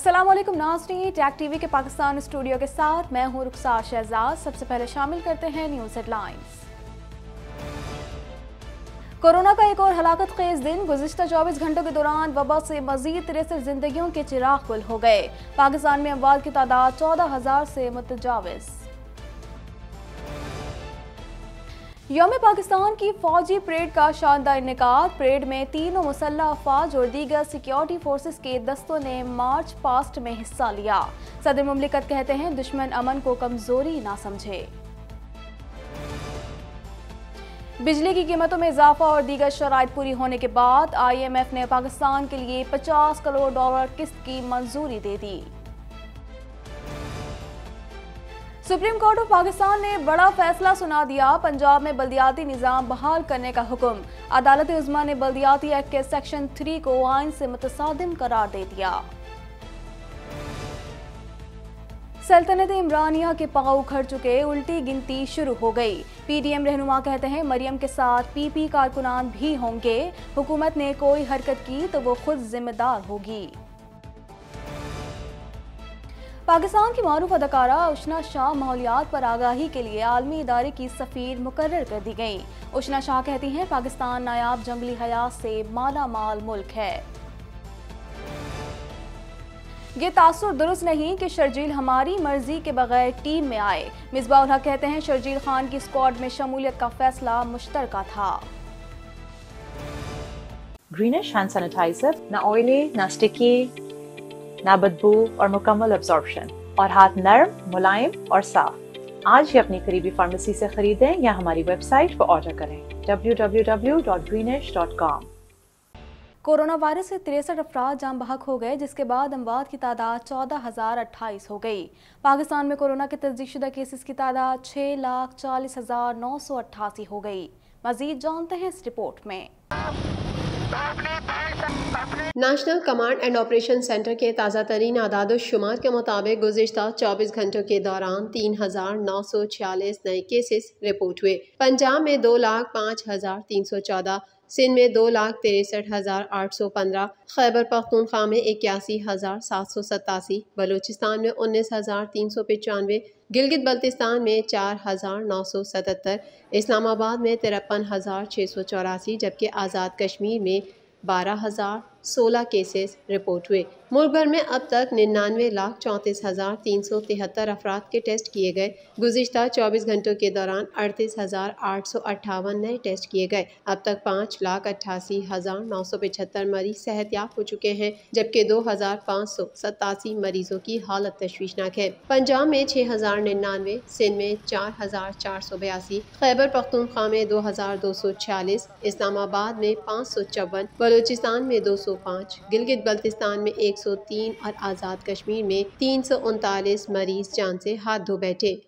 अस्सलाम वालेकुम टैक tag TV के पाकिस्तान स्टूडियो के साथ मैं हूं रुखसार शहजाद सबसे पहले शामिल करते हैं न्यूज़ हेडलाइंस कोरोना का एक और हलाकत खेज दिन गुजशत चौबीस घंटों के दौरान वबा से मजीद तिरसठ जिंदगियों के चिराग गुल हो गए पाकिस्तान में अमवाद की तादाद चौदह हजार से मुतजावज़ योम पाकिस्तान की फौजी परेड का शानदार इनका परेड में तीनों मुसल्ह अफवाज और दीगर सिक्योरिटी फोर्सेस के दस्तों ने मार्च पास्ट में हिस्सा लिया सदर ममलिकत कहते हैं दुश्मन अमन को कमजोरी ना समझे बिजली की कीमतों में इजाफा और दीगर शराइ पूरी होने के बाद आईएमएफ ने पाकिस्तान के लिए 50 करोड़ डॉलर किस्त की मंजूरी दे दी सुप्रीम कोर्ट ऑफ पाकिस्तान ने बड़ा फैसला सुना दिया पंजाब में बल्दियाती निज़ाम बहाल करने का हुक्म अदालत उजमा ने बल्दियाती एक्ट के सेक्शन थ्री को आइन से मुतसादिम करार दे दिया सल्तनत इमरानिया के पाव उखड़ चुके उल्टी गिनती शुरू हो गई पीडीएम रहनुमा कहते हैं मरियम के साथ पीपी कारकुनान भी होंगे हुकूमत ने कोई हरकत की तो वो खुद जिम्मेदार होगी पाकिस्तान की मरूफ अदकारा उशना शाह माहौलियात पर आगाही के लिए आलमी इदारे की सफ़ीर मुकर कर दी गई उशना शाह कहती हैं पाकिस्तान नायाब जंगली हयात से माला माल मुल्क है ये तासर दुरुस्त नहीं कि शर्जील हमारी मर्जी के बगैर टीम में आए मिसबा उल्हा कहते हैं शर्जील खान की स्क्वाड में शमूलियत का फैसला मुश्तर था ग्रीनिश हैंड सैनिटाइजर ना ऑयली ना स्टिकी ना बदबू और मुकम्मल अब्जॉर्बशन और हाथ नरम मुलायम और साफ आज ही अपनी करीबी फार्मेसी से खरीदें या हमारी वेबसाइट पर ऑर्डर करें www.greenish.com कोरोना वायरस से तिरसठ अफराद जाम बहक हो गए जिसके बाद अमवाद की तादाद चौदह हज़ार अट्ठाईस हो गई पाकिस्तान में कोरोना के तस्दीकशुदा केसेस की तादाद छः लाख चालीस हज़ार नौ सौ अट्ठासी हो गई मजीद जानते हैं इस रिपोर्ट में National Command and Operation Centre के ताज़ा तरीन आदाद शुमार के मुताबिक गुजशत 24 घंटों के दौरान तीन हज़ार नौ सौ छियालीस नए केसेस रिपोर्ट हुए पंजाब में दो लाख पाँच हज़ार तीन सौ चौदह सिंध में दो लाख तिरसठ हज़ार आठ सौ पंद्रह खैबर पख्तूनख्वा में इक्यासी हज़ार सात सौ सतासी बलूचिस्तान में उन्नीस हज़ार तीन सौ पचानवे गिलगित बल्तिस्तान में चार हज़ार नौ सौ सतहत्तर इस्लामाबाद में तिरपन हज़ार छः सौ चौरासी जबकि आज़ाद कश्मीर में बारह हज़ार सोलह केसेस रिपोर्ट हुए मुल्क भर में अब तक निन्यानवे लाख चौंतीस हज़ार तीन सौ तिहत्तर अफराद के टेस्ट किए गए गुजशत चौबीस घंटों के दौरान अड़तीस हज़ार आठ सौ अट्ठावन नए टेस्ट किए गए अब तक पाँच लाख अट्ठासी हज़ार नौ सौ पचहत्तर मरीज सेहतियाब हो चुके हैं जबकि दो हज़ार पाँच सौ सतासी मरीजों की हालत तशवीशनाक है पंजाब में छः हज़ार निन्यानवे सिंध में चार हज़ार चार सौ बयासी खैबर पख्तूनख्वा में दो हज़ार दो सौ छियालीस इस्लामाबाद में पाँच सौ चौवन बलोचिस्तान में दो सौ गिलगित बल्तिस्तान में 103 और आज़ाद कश्मीर में तीन मरीज जान से हाथ धो बैठे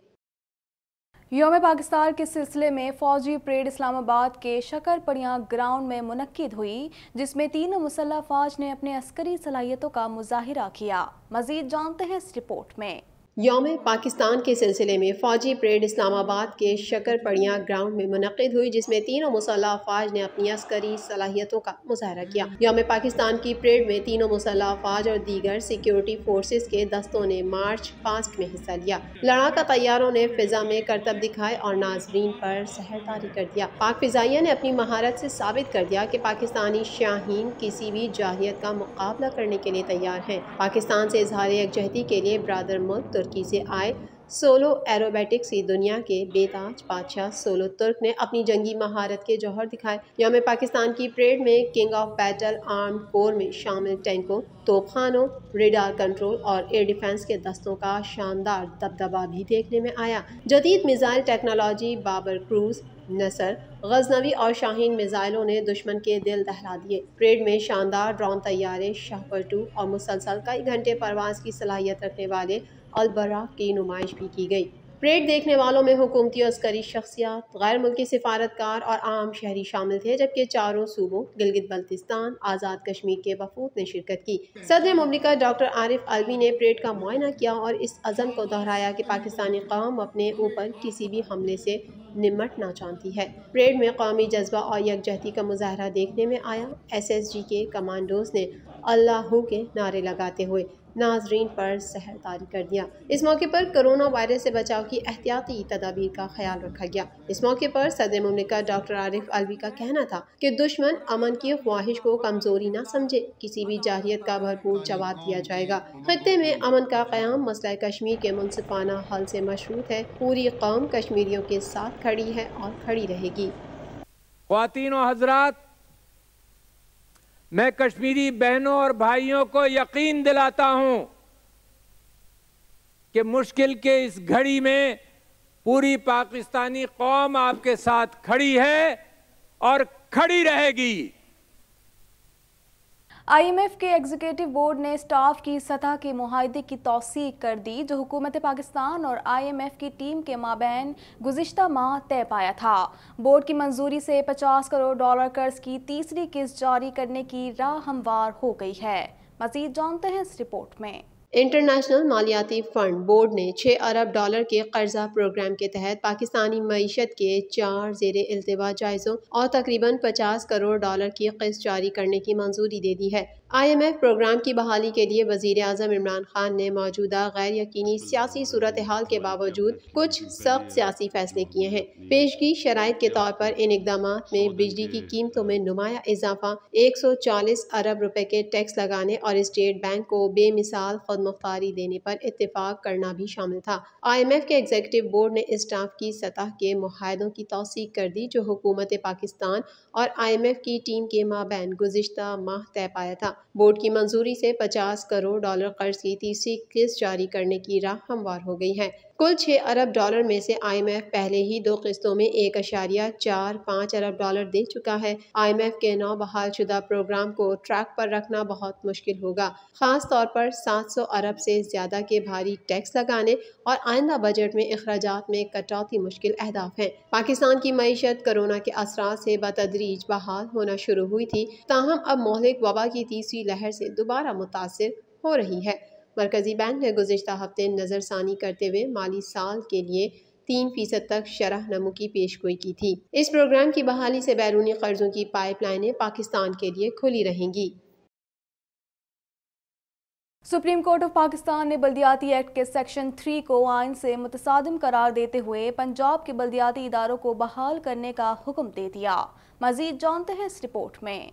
योम पाकिस्तान के सिलसिले में फौजी परेड इस्लामाबाद के शकरपड़िया ग्राउंड में मुनद हुई जिसमें तीनों मुसल्ह फौज ने अपने अस्करी सलाहियतों का मुजाहरा किया मजीद जानते हैं इस रिपोर्ट में योम पाकिस्तान के सिलसिले में फ़ौजी परेड इस्लामाबाद के शकरपड़िया ग्राउंड में मुनद हुई जिसमें तीनों मुसल्ह अफवाज ने अपनी अस्करी सलाहियतों का मुजाहरा किया योम पाकिस्तान की परेड में तीनों मुसल्ह अफवाज और दीगर सिक्योरिटी फोर्सेज के दस्तों ने मार्च पास्ट में हिस्सा लिया लड़ाका तैयारों ने फिजा में करतब दिखाए और नाजरीन पर सहरदारी कर दिया पाक फिजाइया ने अपनी महारत से साबित कर दिया कि पाकिस्तानी शाहीन किसी भी जाहियत का मुकाबला करने के लिए तैयार है पाकिस्तान से इजहार यकजहती के लिए ब्रादर मुल्क तुर्की से आए सोलो एरोबैटिक्स की दुनिया के बेताज बादशाह सोलो तुर्क ने अपनी जंगी महारत के जौहर दिखाए यौम पाकिस्तान की परेड में king of battle arm corps में शामिल टैंकों तोफानों रेडार कंट्रोल और एयर डिफेंस के दस्तों का शानदार दबदबा भी देखने में आया जदीद missile technology Babur cruise Nasr Ghaznavi और शाहीन मिज़ाइलों ने दुश्मन के दिल दहला दिए परेड में शानदार ड्रोन तैयारे शाहपर टू और मुसलसल कई घंटे परवाज की सलाहियत रखने वाले अलबरा की नुमाइश भी की गई परेड देखने वालों में हुकूमती अस्करी शख्सियात गैर मुल्की सफारतकार और आम शहरी शामिल थे जबकि चारों सूबों गिलगित बल्तिस्तान आज़ाद कश्मीर के वफूद ने शिरकत की सदर ममलिका डॉक्टर आरिफ अलवी ने परेड का मुआयना किया और इस अज़म को दोहराया कि पाकिस्तानी कौम अपने ऊपर किसी भी हमले से निमटना चाहती है परेड में कौमी जज्बा और यकजहती का मुजाहरा देखने में आया एस एस जी के कमांडोज ने अल्लाह के नारे लगाते हुए नाजरीन पर सहर तारी कर दिया इस मौके पर कोरोना वायरस से बचाव की एहतियाती तदाबीर का ख्याल रखा गया इस मौके पर सदर ममलिका डॉक्टर आरिफ अलवी का कहना था कि दुश्मन अमन की ख्वाहिश को कमजोरी न समझे किसी भी जाहियत का भरपूर जवाब दिया जाएगा खत्े में अमन का क्याम मसला कश्मीर के मुनसफाना हल से मशरूत है पूरी कौम कश्मीरियों के साथ खड़ी है और खड़ी रहेगी खातिन हजरा मैं कश्मीरी बहनों और भाइयों को यकीन दिलाता हूं कि मुश्किल के इस घड़ी में पूरी पाकिस्तानी कौम आपके साथ खड़ी है और खड़ी रहेगी आईएमएफ के एग्जीक्यूटिव बोर्ड ने स्टाफ की सतह के माहदे की तोसीक कर दी जो हुकूमत पाकिस्तान और आईएमएफ की टीम के माबेन गुजशत माह तय पाया था बोर्ड की मंजूरी से 50 करोड़ डॉलर कर्ज की तीसरी किस्त जारी करने की राह हमवार हो गई है मजीद जानते हैं इस रिपोर्ट में इंटरनेशनल मालियाती फ़ंड बोर्ड ने छः अरब डॉलर के कर्जा प्रोग्राम के तहत पाकिस्तानी मीशत के चार जेर अल्तवा जायज़ों और तकरीबन पचास करोड़ डॉलर की किस्त जारी करने की मंजूरी दे दी है आईएमएफ प्रोग्राम की बहाली के लिए वजीर अजम इमरान खान ने मौजूदा गैर यकीनी सियासी सूरत हाल के बावजूद कुछ सख्त सियासी फैसले किए हैं पेशगी शराइ के तौर पर इन इकदाम में बिजली की कीमतों में नुमाया इजाफा एक सौ चालीस अरब रुपए के टैक्स लगाने और स्टेट बैंक को बेमिसाल खुद मुख्तारी देने पर इतफाक करना भी शामिल था आई एम एफ के एग्जीक्यूटिव बोर्ड ने स्टाफ की सतह के माहों की तोसीक कर दी जो हुकूमत पाकिस्तान और आई एम एफ की टीम के माबैन गुजशत माह तय पाया था बोर्ड की मंजूरी से 50 करोड़ डॉलर कर्ज की तीसरी किस्त जारी करने की राह हमवार हो गई है कुल छः अरब डॉलर में से आईएमएफ पहले ही दो किस्तों में एक अशारिया चार पाँच अरब डॉलर दे चुका है आईएमएफ के नौ बहाल शुदा प्रोग्राम को ट्रैक पर रखना बहुत मुश्किल होगा खास तौर पर 700 अरब से ज़्यादा के भारी टैक्स लगाने और आइंदा बजट में अखराज में कटौती मुश्किल अहदाफ है पाकिस्तान की मीशत कोरोना के असरा से बतदरीज बहाल होना शुरू हुई थी ताहम अब मोहलिक वबा की तीसरी लहर से दोबारा मुतासर हो रही है मरकज़ी बैंक ने गुजशत हफ्ते नज़रसानी करते हुए माली साल के लिए तीन फीसद तक शरह नमो की पेश गोई की थी इस प्रोग्राम की बहाली से बैरूनी कर्जों की पाइप लाइने पाकिस्तान के लिए खुली रहेंगी सुप्रीम कोर्ट ऑफ पाकिस्तान ने बल्दियाती एक्ट के सेक्शन थ्री को आइन से मुतसादम करार देते हुए पंजाब के बल्दियाती इदारों को बहाल करने का हुक्म दे दिया मजीद जानते हैं इस रिपोर्ट में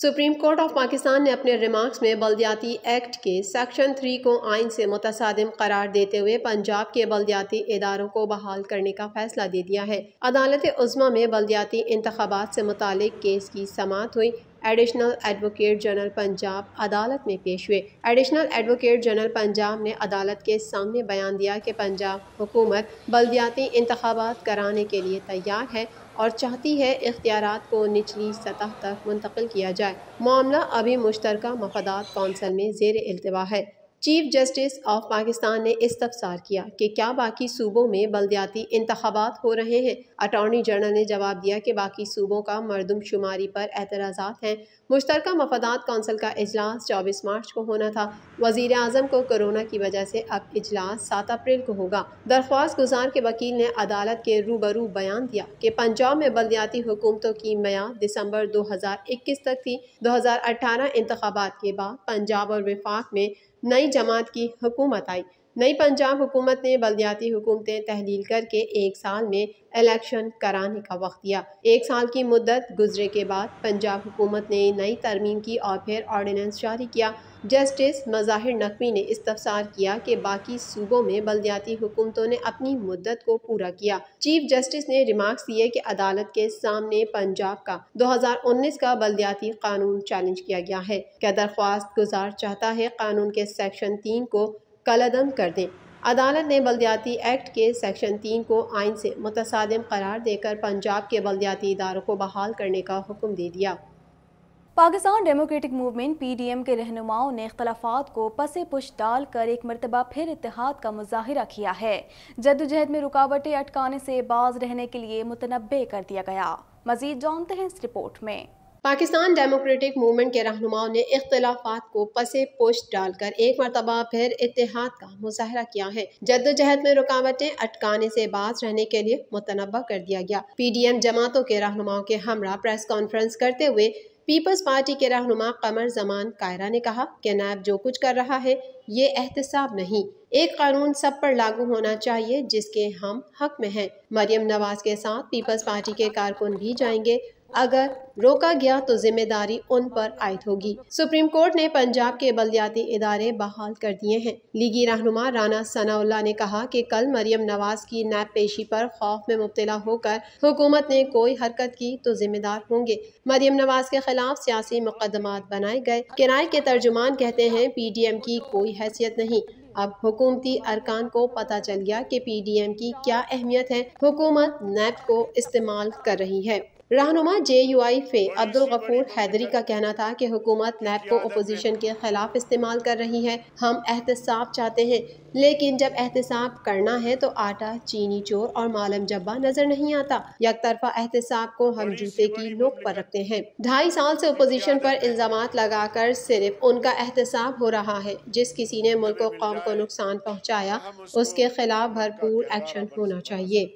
सुप्रीम कोर्ट ऑफ पाकिस्तान ने अपने रिमार्क्स में बलदियाती एक्ट के सेक्शन थ्री को आइन से मुतसादम करार देते हुए पंजाब के बल्दियाती इदारों को बहाल करने का फैसला दे दिया है अदालत उजमा में बलदियाती इंतबात से मुतल केस की समात हुई एडिशनल एडवोकेट जनरल पंजाब अदालत में पेश हुए एडिशनल एडवोकेट जनरल पंजाब ने अदालत के सामने बयान दिया कि पंजाब हुकूमत बल्दियाती इंतबात कराने के लिए तैयार है और चाहती है इख्तियार को निचली सतह तक मुंतकिल किया जाए मामला अभी मुश्तरक मफदात कौंसल में जेर अल्तवा है चीफ जस्टिस ऑफ पाकिस्तान ने इस्तफसार किया कि क्या बाकी सूबों में बलदियाती इंतबात हो रहे हैं अटॉर्नी जनरल ने जवाब दिया कि बाकी सूबों का मरदमशुमारी पर एतराज़ा हैं मुश्तर मफदात कौंसिल का अजलास चौबीस मार्च को होना था वजीर अजम को कोरोना की वजह से अब इजलास सात अप्रैल को होगा दरख्वास्त गुजार के वकील ने अदालत के रूबरू बयान दिया कि पंजाब में बलदियाती हुकूमतों की मैं दिसंबर दो हज़ार इक्कीस तक थी दो हज़ार अठारह इंतबात के बाद पंजाब और विफाक में नई जमात की हुकूमत आई नई पंजाब हुकूमत ने बलदियाती हुकूमतें तहलील करके एक साल में इलेक्शन कराने का वक्त दिया एक साल की मुद्दत गुजरे के बाद पंजाब हुकूमत ने नई तरमीम की और फिर ऑर्डीनेंस जारी किया जस्टिस मज़ाहिर नकवी ने इस्तफसार किया कि बाकी सूबों में बलदियाती हुकूमतों ने अपनी मुद्दत को पूरा किया चीफ जस्टिस ने रिमार्क्स दिए कि अदालत के सामने पंजाब का 2019 का बलदियाती कानून चैलेंज किया गया है क्या दरख्वास्त गुजार चाहता है कानून के सेक्शन तीन को कलदम कर दें अदालत ने बलदयाती एक्ट के सेक्शन तीन को आइन से मुतसादम करार देकर पंजाब के बलदयाती इदारों को बहाल करने का हुक्म दे दिया Pakistan Democratic Movement P D M के रहनुमाओं ने अख्तलाफात को पसे पुश डाल कर एक मरतबा फिर इतिहाद का मुजाहरा किया है जदोजहद में रुकावटें अटकाने से बाज रहने के लिए मुतनबे कर दिया गया मजीद जानते हैं इस रिपोर्ट में पाकिस्तान डेमोक्रेटिक मूवमेंट के रहनुमाओं ने इख्तलाफात को पसे पोस्ट डालकर एक मरतबा फिर इतिहाद का मुजाहरा किया है जद्दोजहद में रुकावटें अटकाने से बाज रहने के लिए मुतनबा कर दिया गया पी डी एम जमातों के रहनुमाओं के हमरा प्रेस कॉन्फ्रेंस करते हुए पीपल्स पार्टी के रहनुमा कमर जमान कायरा ने कहा कि नायब जो कुछ कर रहा है ये एहतसाब नहीं एक कानून सब पर लागू होना चाहिए जिसके हम हक में हैं मरियम नवाज के साथ पीपल्स पार्टी के कारकुन भी जाएंगे अगर रोका गया तो जिम्मेदारी उन पर आयद होगी सुप्रीम कोर्ट ने पंजाब के बलदियाती इदारे बहाल कर दिए हैं लीगी रहनुमा राना सनाउल्ला ने कहा कि कल मरियम नवाज की नैब पेशी पर खौफ में मुबतला होकर हुकूमत ने कोई हरकत की तो जिम्मेदार होंगे मरियम नवाज के खिलाफ सियासी मुकदमा बनाए गए किराए के तर्जुमान कहते हैं पी डी एम की कोई हैसियत नहीं अब हुकूमती अरकान को पता चल गया कि पी डी एम की क्या अहमियत है हुकूमत नैब को इस्तेमाल कर रही है रहनुमा जे यू आई फे अब्दुल गफूर हैदरी का कहना था कि हुकूमत नैब को अपोजिशन के खिलाफ इस्तेमाल कर रही है हम एहतसाब चाहते हैं लेकिन जब एहतसाब करना है तो आटा चीनी चोर और मालम जब्बा नजर नहीं आता यक तरफा एहतसाब को हम जूते की नोक पर रखते हैं ढाई साल से अपोजिशन पर इल्जाम लगाकर सिर्फ उनका एहतसाब हो रहा है जिस किसी ने मुल्क कौम को नुकसान पहुँचाया उसके खिलाफ भरपूर एक्शन होना चाहिए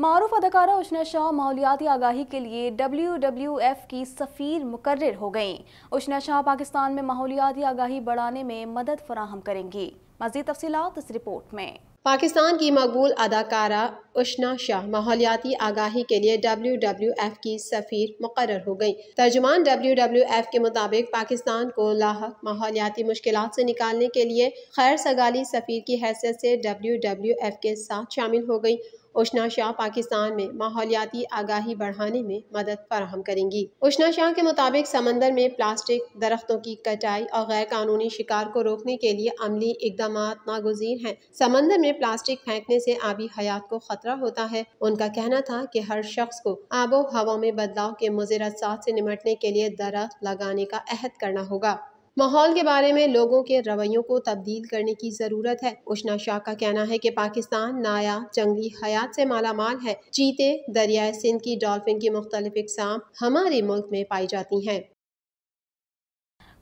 मरूफ अदकारा उशना शाह मालियाती आगाही के लिए डब्ल्यू डब्ल्यू एफ की सफ़ीर मुकर हो गई उशना शाह पाकिस्तान में मालियाती आगाही बढ़ाने में मदद फराहम करेंगी मजीद तफसीत इस रिपोर्ट में पाकिस्तान की मकबूल अदाकारा उश्ना शाह माहौलियाती आगाही के लिए डब्ल्यू डब्ल्यू एफ की सफ़ीर मुकर हो गई तर्जुमान डब्ल्यू डब्ल्यू एफ के मुताबिक पाकिस्तान को लाक माहौलियाती मुश्किल से निकालने के लिए खैर सगाली सफ़ीर की हैसियत से डब्ल्यू डब्ल्यू एफ के साथ शामिल हो गई उशना शाह पाकिस्तान में माहौलियाती आगाही बढ़ाने में मदद फराहम करेंगी उशना शाह के मुताबिक समंदर में प्लास्टिक दरख्तों की कटाई और गैर कानूनी शिकार को रोकने के लिए अमली इकदाम नागजीर हैं समंदर में प्लास्टिक फेंकने से आबी हयात को खतरा खतरा होता है उनका कहना था कि हर शख्स को आबो हवा में बदलाव के मुजिर असात से निमटने के लिए दरख्त लगाने का अहद करना होगा माहौल के बारे में लोगों के रवैयों को तब्दील करने की ज़रूरत है उष्णा शाह का कहना है कि पाकिस्तान नाया जंगली हयात से मालामाल है चीते दरियाए सिंध की डॉल्फिन की मुख्तलिफ इकसाम हमारे मुल्क में पाई जाती हैं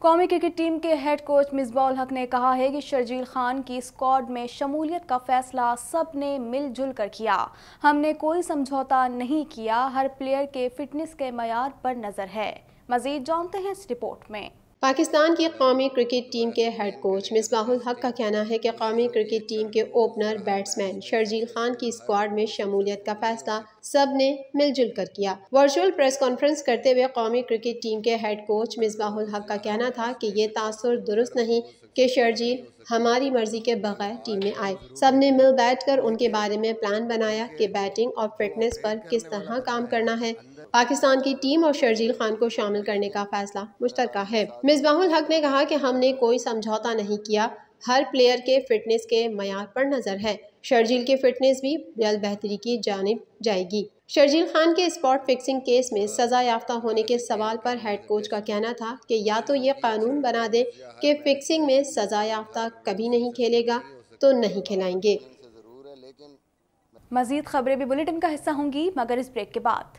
कौमी क्रिकेट टीम के हेड कोच मिसबा हक ने कहा है कि शर्जील खान की स्क्वाड में शमूलियत का फैसला सब ने मिलजुल कर किया हमने कोई समझौता नहीं किया हर प्लेयर के फिटनेस के मैार पर नज़र है मज़ीद जानते हैं इस रिपोर्ट में पाकिस्तान की कौमी क्रिकेट टीम के हेड कोच मिसबाहुल हक का कहना है कि कौमी क्रिकेट टीम के ओपनर बैट्समैन शर्जील खान की स्क्वाड में शमूलियत का फैसला सब ने मिलजुल कर किया वर्चुअल प्रेस कॉन्फ्रेंस करते हुए कौमी क्रिकेट टीम के हेड कोच मिसबाहुल हक का कहना था कि ये तासर दुरुस्त नहीं कि शर्जील हमारी मर्जी के बगैर टीम में आए सब ने मिल बैठ कर उनके बारे में प्लान बनाया कि बैटिंग और फिटनेस पर किस तरह काम करना है पाकिस्तान की टीम और शर्जील खान को शामिल करने का फैसला मुश्तर है मिसबाहुल हक ने कहा कि हमने कोई समझौता नहीं किया हर प्लेयर के फिटनेस के मैार पर नज़र है शर्जील की फिटनेस भी जल्द बेहतरी की जानब जाएगी शर्जील खान के स्पॉट फिक्सिंग केस में सज़ा याफ्ता होने के सवाल पर हेड कोच का कहना था कि या तो ये कानून बना दें कि फिक्सिंग में सज़ा याफ्ता कभी नहीं खेलेगा तो नहीं खिलाएंगे मजीद खबरें भी बुलेटिन का हिस्सा होंगी मगर इस ब्रेक के बाद